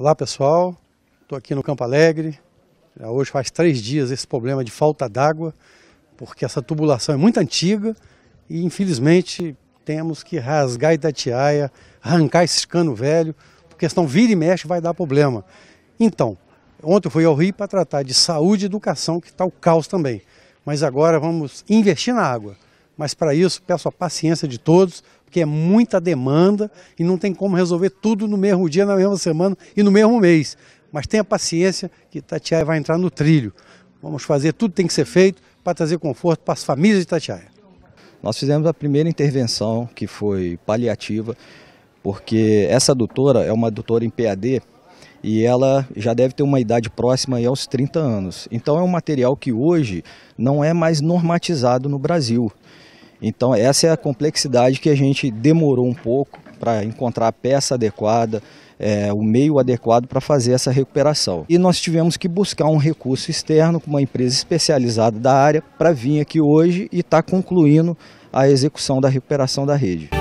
Olá pessoal, estou aqui no Campo Alegre. Já hoje faz três dias esse problema de falta d'água, porque essa tubulação é muito antiga e infelizmente temos que rasgar Itatiaia, arrancar esse cano velho, porque senão vira e mexe vai dar problema. Então, ontem eu fui ao Rio para tratar de saúde e educação, que está o caos também. Mas agora vamos investir na água. Mas para isso, peço a paciência de todos, porque é muita demanda e não tem como resolver tudo no mesmo dia, na mesma semana e no mesmo mês. Mas tenha paciência que Tatiaia vai entrar no trilho. Vamos fazer tudo que tem que ser feito para trazer conforto para as famílias de Tatiaia. Nós fizemos a primeira intervenção, que foi paliativa, porque essa doutora é uma doutora em PAD e ela já deve ter uma idade próxima aos 30 anos. Então é um material que hoje não é mais normatizado no Brasil. Então essa é a complexidade que a gente demorou um pouco para encontrar a peça adequada, é, o meio adequado para fazer essa recuperação. E nós tivemos que buscar um recurso externo com uma empresa especializada da área para vir aqui hoje e estar tá concluindo a execução da recuperação da rede.